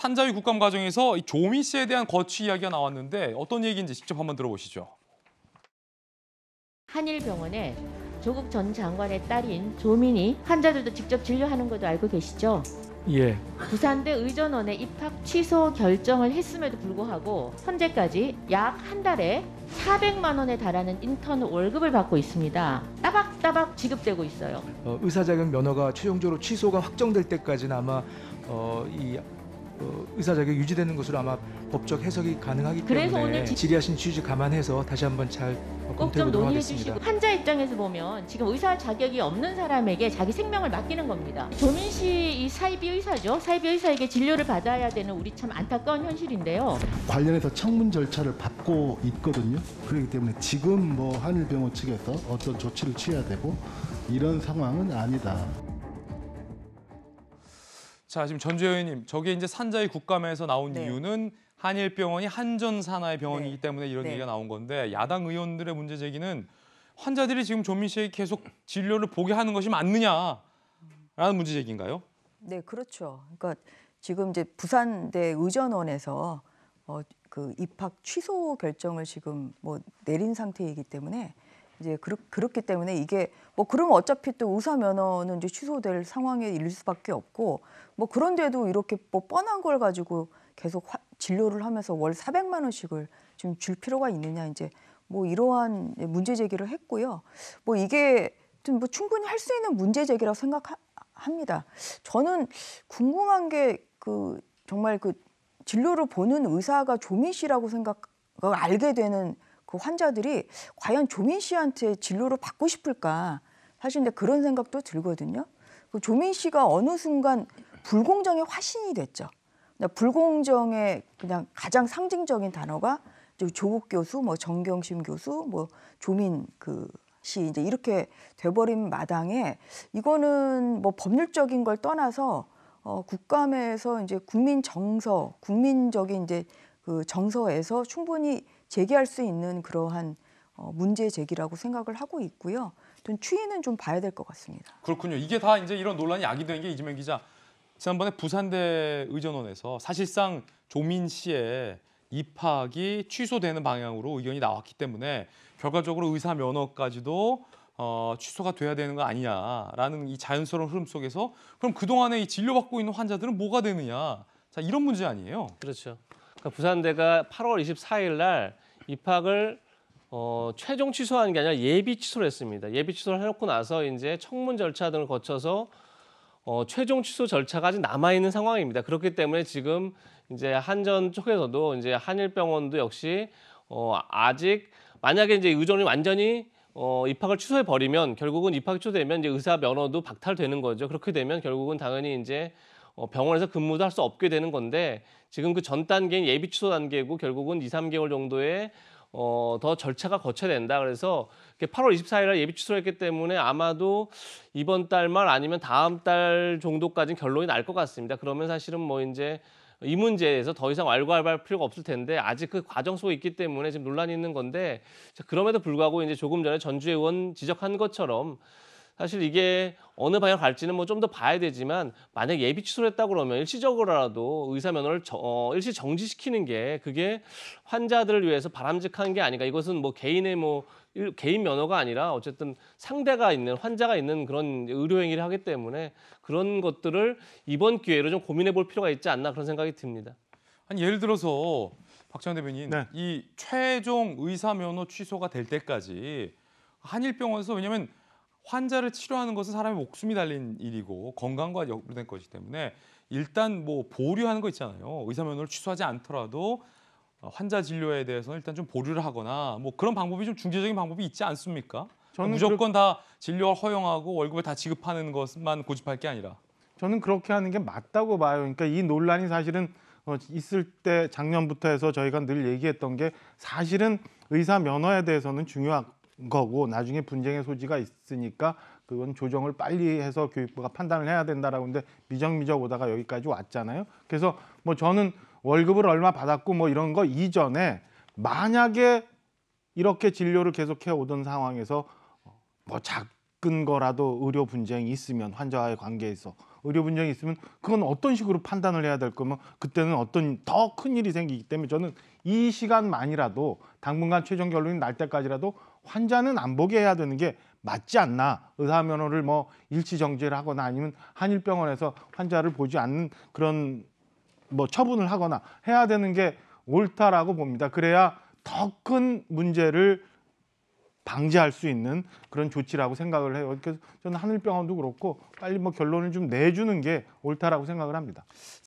산자위 국감 과정에서 조미 씨에 대한 거취 이야기가 나왔는데 어떤 얘기인지 직접 한번 들어보시죠. 한일병원에 조국 전 장관의 딸인 조민이 환자들도 직접 진료하는 것도 알고 계시죠? 예. 부산대 의전원에 입학 취소 결정을 했음에도 불구하고 현재까지 약 한 달에 400만 원에 달하는 인턴 월급을 받고 있습니다. 따박따박 지급되고 있어요. 어, 의사 자격 면허가 최종적으로 취소가 확정될 때까지는 아마 어, 이 어, 의사 자격이 유지되는 것으로 아마 법적 해석이 가능하기 그래서 때문에 오늘 지- 질의하신 취지 감안해서 다시 한번 잘 꼭 좀 논의해 주시고 환자 입장에서 보면 지금 의사 자격이 없는 사람에게 자기 생명을 맡기는 겁니다. 조민 씨이 사이비 의사죠. 사이비 의사에게 진료를 받아야 되는 우리 참 안타까운 현실인데요. 관련해서 청문 절차를 받고 있거든요. 그렇기 때문에 지금 뭐 한일병원 측에서 어떤 조치를 취해야 되고 이런 상황은 아니다. 자, 지금 전주여 의원님, 저게 이제 산자의 국감에서 나온 네. 이유는 한일병원이 한전 산하의 병원이기 네. 때문에 이런 네. 얘기가 나온 건데 야당 의원들의 문제 제기는 환자들이 지금 조민 씨에게 계속 진료를 보게 하는 것이 맞느냐라는 문제 제기인가요? 네, 그렇죠. 그러니까 지금 이제 부산대 의전원에서 어, 그 입학 취소 결정을 지금 뭐 내린 상태이기 때문에 이제 그렇, 그렇기 때문에 이게 뭐 그러면 어차피 또 의사 면허는 이제 취소될 상황에 이를 수밖에 없고 뭐 그런데도 이렇게 뭐 뻔한 걸 가지고 계속 화, 진료를 하면서 월 400만 원씩을 지금 줄 필요가 있느냐 이제 뭐 이러한 문제 제기를 했고요. 뭐 이게 좀 뭐 충분히 할 수 있는 문제 제기라고 생각합니다. 저는 궁금한 게 그 정말 그 진료를 보는 의사가 조민 씨라고 생각 그 알게 되는 그 환자들이 과연 조민 씨한테 진료를 받고 싶을까 사실 근데 그런 생각도 들거든요. 그 조민 씨가 어느 순간 불공정의 화신이 됐죠. 그러니까 불공정의 그냥 가장 상징적인 단어가 조국 교수, 뭐 정경심 교수, 뭐 조민 그 씨 이제 이렇게 돼버린 마당에 이거는 뭐 법률적인 걸 떠나서 어, 국감에서 이제 국민 정서, 국민적인 이제 그 정서에서 충분히 제기할 수 있는 그러한 어, 문제 제기라고 생각을 하고 있고요. 좀 추이는 좀 봐야 될 것 같습니다. 그렇군요. 이게 다 이제 이런 논란이 야기된 게 이지명 기자 지난번에 부산대 의전원에서 사실상 조민 씨의 입학이 취소되는 방향으로 의견이 나왔기 때문에 결과적으로 의사 면허까지도 어, 취소가 돼야 되는 거 아니냐라는 이 자연스러운 흐름 속에서 그럼 그동안에 이 진료받고 있는 환자들은 뭐가 되느냐 자 이런 문제 아니에요. 그렇죠. 그러니까 부산대가 8월 24일 날 입학을 어, 최종 취소한 게 아니라 예비 취소를 했습니다. 예비 취소를 해놓고 나서 이제 청문 절차 등을 거쳐서 어, 최종 취소 절차가 아직 남아 있는 상황입니다. 그렇기 때문에 지금 이제 한전 쪽에서도 이제 한일병원도 역시 어, 아직 만약에 이제 의존이 완전히 어, 입학을 취소해 버리면 결국은 입학이 취소되면 이제 의사 면허도 박탈되는 거죠. 그렇게 되면 결국은 당연히 이제 어, 병원에서 근무도 할 수 없게 되는 건데 지금 그 전 단계인 예비 취소 단계고 결국은 2, 3개월 정도에 어, 더 절차가 거쳐야 된다. 그래서 8월 24일 날 예비 취소를 했기 때문에 아마도 이번 달 말 아니면 다음 달정도까지 결론이 날 것 같습니다. 그러면 사실은 뭐 이제 이 문제에서 더 이상 왈가왈부할 필요가 없을 텐데 아직 그 과정 속에 있기 때문에 지금 논란이 있는 건데 그럼에도 불구하고 이제 조금 전에 전주 의원 지적한 것처럼 사실 이게 어느 방향 갈지는 뭐 좀 더 봐야 되지만 만약 예비 취소를 했다 그러면 일시적으로라도 의사 면허를 저, 어, 일시 정지시키는 게 그게 환자들을 위해서 바람직한 게 아닌가 이것은 뭐 개인의 뭐 일, 개인 면허가 아니라 어쨌든 상대가 있는 환자가 있는 그런 의료 행위를 하기 때문에 그런 것들을 이번 기회로 좀 고민해 볼 필요가 있지 않나 그런 생각이 듭니다. 아니 예를 들어서 박지 대변인 네. 이 최종 의사 면허 취소가 될 때까지 한일병원에서 왜냐면 환자를 치료하는 것은 사람의 목숨이 달린 일이고 건강과 연루된 것이기 때문에 일단 뭐 보류하는 거 있잖아요. 의사 면허를 취소하지 않더라도 어, 환자 진료에 대해서는 일단 좀 보류를 하거나 뭐 그런 방법이 좀 중재적인 방법이 있지 않습니까? 그러니까 저는 무조건 그렇... 다 진료를 허용하고 월급을 다 지급하는 것만 고집할 게 아니라 저는 그렇게 하는 게 맞다고 봐요. 그러니까 이 논란이 사실은 어, 있을 때 작년부터 해서 저희가 늘 얘기했던 게 사실은 의사 면허에 대해서는 중요하고 거고 나중에 분쟁의 소지가 있으니까 그건 조정을 빨리 해서 교육부가 판단을 해야 된다라고 근데 미적미적 오다가 여기까지 왔잖아요. 그래서 뭐 저는 월급을 얼마 받았고 뭐 이런 거 이전에 만약에 이렇게 진료를 계속해 오던 상황에서 뭐 작은 거라도 의료 분쟁이 있으면 환자와의 관계에서 의료 분쟁이 있으면 그건 어떤 식으로 판단을 해야 될 거면 뭐 그때는 어떤 더 큰 일이 생기기 때문에 저는 이 시간만이라도 당분간 최종 결론이 날 때까지라도 환자는 안 보게 해야 되는 게 맞지 않나 의사 면허를 뭐 일시 정지를 하거나 아니면 한일병원에서 환자를 보지 않는 그런 뭐 처분을 하거나 해야 되는 게 옳다라고 봅니다. 그래야 더 큰 문제를 방지할 수 있는 그런 조치라고 생각을 해요. 그래서 저는 한일병원도 그렇고 빨리 뭐 결론을 좀 내주는 게 옳다라고 생각을 합니다.